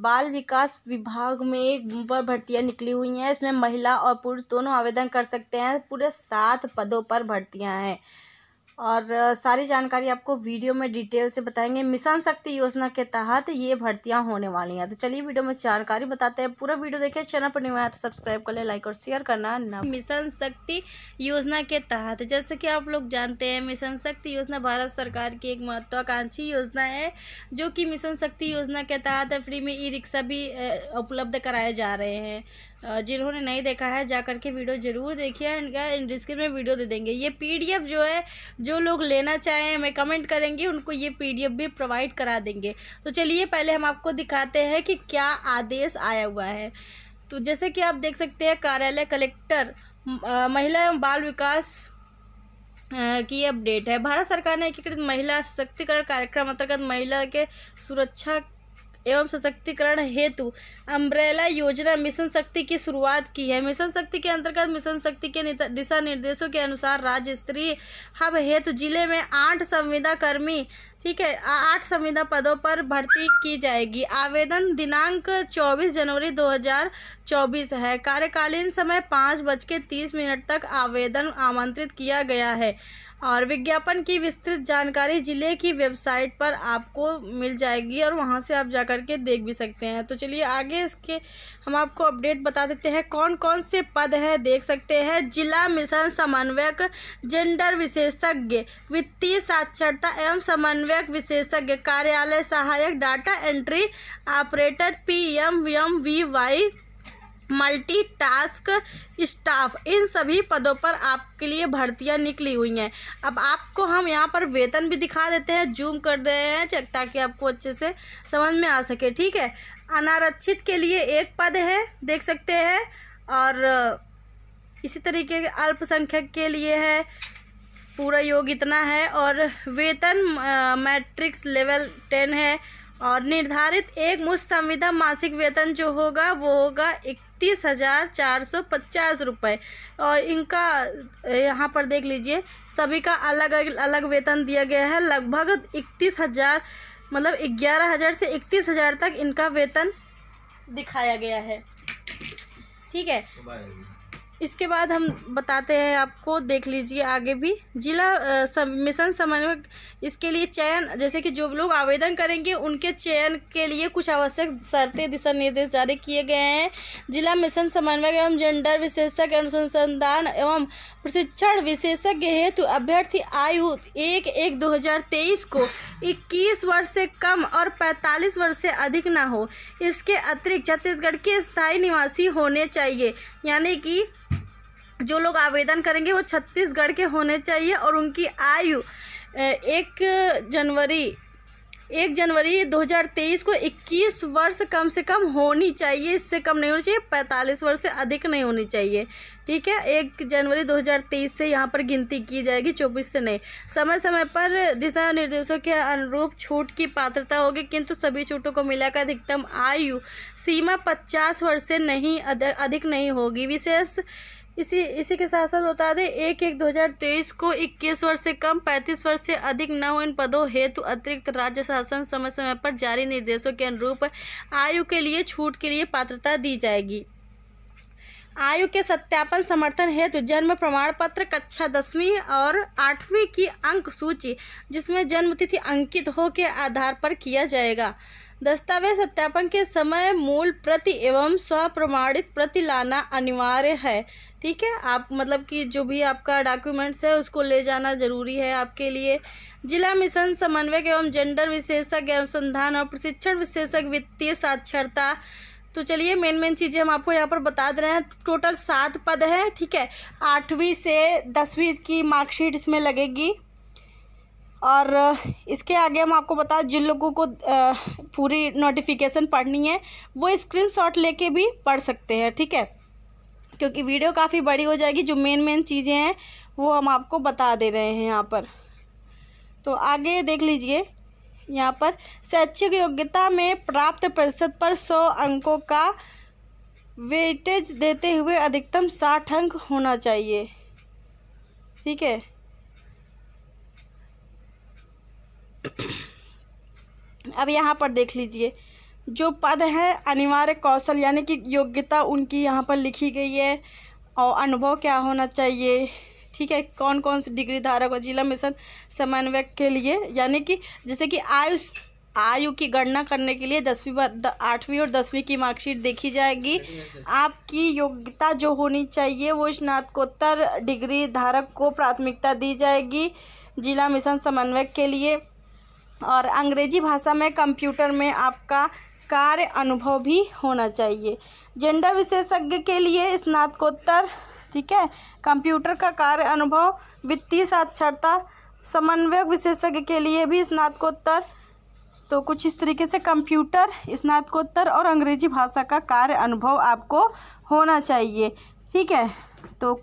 बाल विकास विभाग में एक पर भर्तियां निकली हुई हैं इसमें महिला और पुरुष दोनों आवेदन कर सकते हैं पूरे सात पदों पर भर्तियां हैं और सारी जानकारी आपको वीडियो में डिटेल से बताएंगे मिशन शक्ति योजना के तहत ये भर्तियां होने वाली हैं तो चलिए वीडियो में जानकारी बताते हैं पूरा वीडियो देखिए चैनल पर नहीं आया तो सब्सक्राइब कर ले लाइक और शेयर करना ना मिशन शक्ति योजना के तहत जैसे कि आप लोग जानते हैं मिशन शक्ति योजना भारत सरकार की एक महत्वाकांक्षी योजना है जो कि मिशन शक्ति योजना के तहत फ्री में ई रिक्शा भी उपलब्ध कराए जा रहे हैं जिन्होंने नहीं देखा है जा करके वीडियो ज़रूर देखिए इनका डिस्क्रिप्शन में वीडियो दे देंगे ये पीडीएफ जो है जो लोग लेना चाहें हमें कमेंट करेंगे उनको ये पीडीएफ भी प्रोवाइड करा देंगे तो चलिए पहले हम आपको दिखाते हैं कि क्या आदेश आया हुआ है तो जैसे कि आप देख सकते हैं कार्यालय कलेक्टर महिला एवं बाल विकास की अपडेट है भारत सरकार ने एकीकृत महिला सशक्तिकरण कार्यक्रम अंतर्गत महिला के सुरक्षा एवं सशक्तिकरण हेतु अम्ब्रेला योजना मिशन शक्ति की शुरुआत की है मिशन शक्ति के अंतर्गत मिशन शक्ति के दिशा निर्देशों के अनुसार राज्य स्तरीय हब हेतु जिले में आठ संविदा कर्मी ठीक है आठ संविदा पदों पर भर्ती की जाएगी आवेदन दिनांक 24 जनवरी 2024 है कार्यकालीन समय पाँच बज के तीस मिनट तक आवेदन आमंत्रित किया गया है और विज्ञापन की विस्तृत जानकारी जिले की वेबसाइट पर आपको मिल जाएगी और वहाँ से आप जा कर के देख भी सकते हैं तो चलिए आगे इसके हम आपको अपडेट बता देते हैं कौन कौन से पद हैं देख सकते हैं जिला मिशन समन्वयक जेंडर विशेषज्ञ वित्तीय साक्षरता एवं समन्वयक विशेषज्ञ कार्यालय सहायक data entry operator P M V Y multitask staff इन सभी पदों पर आपके लिए भर्तियां निकली हुई हैं अब आपको हम यहाँ पर वेतन भी दिखा देते हैं जूम कर दे रहे हैं ताकि आपको अच्छे से समझ में आ सके ठीक है अनारक्षित के लिए एक पद है देख सकते हैं और इसी तरीके के अल्पसंख्यक के लिए है पूरा योग इतना है और वेतन मैट्रिक्स लेवल टेन है और निर्धारित एक मुश्त संविदा मासिक वेतन जो होगा वो होगा एक इकतीस हज़ार चार सौ पचास रुपये और इनका यहाँ पर देख लीजिए सभी का अलग अलग वेतन दिया गया है लगभग इकतीस हज़ार मतलब ग्यारह हज़ार से इकतीस हज़ार तक इनका वेतन दिखाया गया है ठीक है तो इसके बाद हम बताते हैं आपको देख लीजिए आगे भी जिला मिशन समन्वय इसके लिए चयन जैसे कि जो लोग आवेदन करेंगे उनके चयन के लिए कुछ आवश्यक शर्तें दिशा निर्देश जारी किए गए हैं जिला मिशन समन्वयक एवं जेंडर विशेषज्ञ अनुसंधान एवं प्रशिक्षण विशेषज्ञ हेतु अभ्यर्थी आयु एक एक दो हजार तेईस को इक्कीस वर्ष से कम और पैंतालीस वर्ष से अधिक ना हो इसके अतिरिक्त छत्तीसगढ़ के स्थायी निवासी होने चाहिए यानी कि जो लोग आवेदन करेंगे वो छत्तीसगढ़ के होने चाहिए और उनकी आयु एक जनवरी एक जनवरी 2023 को 21 वर्ष कम से कम होनी चाहिए इससे कम नहीं होनी चाहिए 45 वर्ष से अधिक नहीं होनी चाहिए ठीक है एक जनवरी 2023 से यहाँ पर गिनती की जाएगी 24 से नहीं समय समय पर दिशा निर्देशों के अनुरूप छूट की पात्रता होगी किंतु सभी छूटों को मिलाकर अधिकतम आयु सीमा 50 वर्ष से नहीं अधिक नहीं होगी विशेष इसी इसी के साथ साथ बता दें एक एक 2023 को 21 वर्ष से कम 35 वर्ष से अधिक न हो इन पदों हेतु अतिरिक्त राज्य शासन समय समय पर जारी निर्देशों के अनुरूप आयु के लिए छूट के लिए पात्रता दी जाएगी आयु के सत्यापन समर्थन हेतु जन्म प्रमाण पत्र कक्षा दसवीं और आठवीं की अंक सूची जिसमें जन्मतिथि अंकित हो के आधार पर किया जाएगा दस्तावेज सत्यापन के समय मूल प्रति एवं स्वप्रमाणित प्रति लाना अनिवार्य है ठीक है आप मतलब कि जो भी आपका डॉक्यूमेंट्स है उसको ले जाना जरूरी है आपके लिए जिला मिशन समन्वयक एवं जेंडर विशेषज्ञ अनुसंधान और प्रशिक्षण विशेषज्ञ वित्तीय साक्षरता तो चलिए मेन मेन चीज़ें हम आपको यहाँ पर बता दे रहे हैं टोटल सात पद हैं ठीक है आठवीं से दसवीं की मार्कशीट इसमें लगेगी और इसके आगे हम आपको बता जिन लोगों को पूरी नोटिफिकेशन पढ़नी है वो स्क्रीनशॉट लेके भी पढ़ सकते हैं ठीक है क्योंकि वीडियो काफ़ी बड़ी हो जाएगी जो मेन मेन चीज़ें हैं वो हम आपको बता दे रहे हैं यहाँ पर तो आगे देख लीजिए यहाँ पर शैक्षिक योग्यता में प्राप्त प्रतिशत पर सौ अंकों का वेटेज देते हुए अधिकतम साठ अंक होना चाहिए ठीक है अब यहाँ पर देख लीजिए जो पद हैं अनिवार्य कौशल यानी कि योग्यता उनकी यहाँ पर लिखी गई है और अनुभव क्या होना चाहिए ठीक है कौन कौन से डिग्री धारक और जिला मिशन समन्वयक के लिए यानी कि जैसे कि आयु आयु की गणना करने के लिए दसवीं आठवीं और दसवीं की मार्कशीट देखी जाएगी आपकी योग्यता जो होनी चाहिए वो स्नातकोत्तर डिग्री धारक को प्राथमिकता दी जाएगी जिला मिशन समन्वयक के लिए और अंग्रेजी भाषा में कंप्यूटर में आपका कार्य अनुभव भी होना चाहिए जेंडर विशेषज्ञ के लिए स्नातकोत्तर ठीक है कंप्यूटर का कार्य अनुभव वित्तीय साक्षरता समन्वय विशेषज्ञ के लिए भी स्नातकोत्तर तो कुछ इस तरीके से कंप्यूटर स्नातकोत्तर और अंग्रेजी भाषा का कार्य अनुभव आपको होना चाहिए ठीक है तो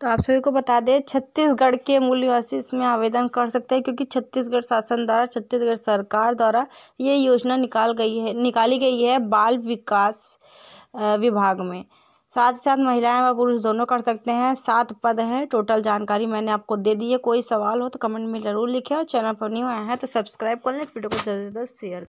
तो आप सभी को बता दें छत्तीसगढ़ के मूल निवासी इसमें आवेदन कर सकते हैं क्योंकि छत्तीसगढ़ शासन द्वारा छत्तीसगढ़ सरकार द्वारा ये योजना निकाल गई है निकाली गई है बाल विकास विभाग में साथ ही साथ महिलाएं व पुरुष दोनों कर सकते हैं सात पद हैं टोटल जानकारी मैंने आपको दे दी है कोई सवाल हो तो कमेंट में ज़रूर लिखें और चैनल पर नहीं आए हैं तो सब्सक्राइब कर लें वीडियो को ज़्यादा से ज़्यादा शेयर